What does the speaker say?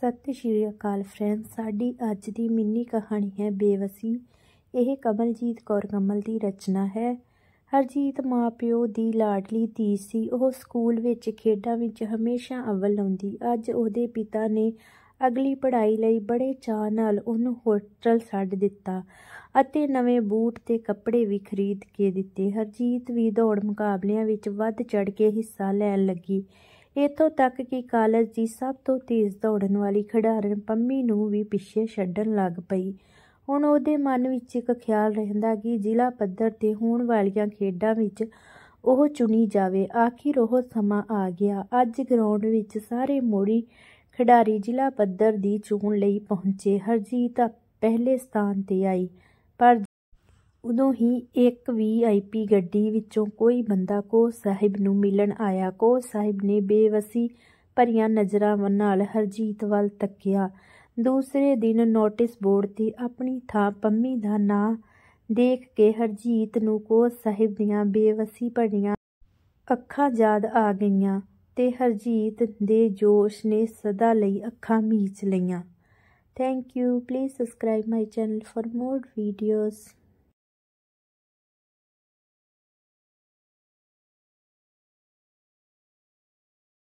ਸਤਿ ਸ਼੍ਰੀ ਅਕਾਲ ਫਰੈਂਡਸ ਸਾਡੀ ਅੱਜ ਦੀ ਮਿੰਨੀ ਕਹਾਣੀ ਹੈ ਬੇਵਸੀ ਇਹ ਕਮਲਜੀਤ ਕੌਰ ਕਮਲ ਦੀ ਰਚਨਾ ਹੈ ਹਰਜੀਤ ਮਾਪਿਓ ਦੀ ਲਾਡਲੀ ਧੀ ਸੀ ਉਹ ਸਕੂਲ ਵਿੱਚ ਖੇਡਾਂ ਵਿੱਚ ਹਮੇਸ਼ਾ ਅਵਲ ਆਉਂਦੀ ਅੱਜ ਉਹਦੇ ਪਿਤਾ ਨੇ ਅਗਲੀ ਪੜ੍ਹਾਈ ਲਈ ਬੜੇ ਚਾਅ ਨਾਲ ਉਹਨੂੰ ਹੋਸਟਲ ਛੱਡ ਦਿੱਤਾ ਅਤੇ ਨਵੇਂ ਬੂਟ ਤੇ ਕੱਪੜੇ ਵੀ ਖਰੀਦ ਕੇ ਦਿੱਤੇ ਹਰਜੀਤ ਵੀ ਦੌੜ ਮੁਕਾਬਲਿਆਂ ਵਿੱਚ ਵੱਧ ਚੜ ਕੇ ਹਿੱਸਾ ਲੈਣ ਲੱਗੀ ਇਥੋਂ ਤੱਕ ਕਿ ਕਾਲਜ ਦੀ ਸਭ ਤੋਂ ਤੇਜ਼ ਦੌੜਨ ਵਾਲੀ ਖਿਡਾਰਨ ਪੰਮੀ ਨੂੰ ਵੀ ਪਿੱਛੇ ਛੱਡਣ ਲੱਗ ਪਈ ਹੁਣ ਉਹਦੇ ਮਨ ਵਿੱਚ ਇੱਕ ਖਿਆਲ ਰਹਿੰਦਾ ਕਿ ਜ਼ਿਲ੍ਹਾ ਪੱਧਰ ਤੇ ਹੋਣ ਵਾਲੀਆਂ ਖੇਡਾਂ ਵਿੱਚ ਉਹ ਚੁਣੀ ਜਾਵੇ ਆਖਿਰ ਉਹ ਸਮਾਂ ਆ ਗਿਆ ਅੱਜ ਗਰਾਊਂਡ ਵਿੱਚ ਸਾਰੇ ਮੋੜੀ ਖਿਡਾਰੀ ਜ਼ਿਲ੍ਹਾ ਪੱਧਰ ਦੀ ਚੋਣ ਲਈ ਪਹੁੰਚੇ ਹਰਜੀਤ ਪਹਿਲੇ ਸਥਾਨ ਤੇ ਆਈ ਪਰ ਉਦੋਂ ਹੀ ਇੱਕ ਵੀਆਈਪੀ ਗੱਡੀ ਵਿੱਚੋਂ ਕੋਈ ਬੰਦਾ ਕੋ ਸਾਹਿਬ ਨੂੰ ਮਿਲਣ ਆਇਆ ਕੋ ਸਾਹਿਬ ਨੇ ਬੇਵਸੀ ਭਰੀਆਂ ਨਜ਼ਰਾਂ ਨਾਲ ਹਰਜੀਤ ਵੱਲ ਤੱਕਿਆ ਦੂਸਰੇ ਦਿਨ ਨੋਟਿਸ ਬੋਰਡ ਤੇ ਆਪਣੀ ਥਾਂ ਪੰਮੀ ਦਾ ਨਾਂ ਦੇਖ ਕੇ ਹਰਜੀਤ ਨੂੰ ਕੋ ਸਾਹਿਬ ਦੀਆਂ ਬੇਵਸੀ ਭਰੀਆਂ ਅੱਖਾਂ ਯਾਦ ਆ ਗਈਆਂ ਤੇ ਹਰਜੀਤ ਦੇ ਜੋਸ਼ ਨੇ ਸਦਾ ਲਈ ਅੱਖਾਂ ਮੀਚ ਲਈਆਂ thank you please subscribe my channel for more videos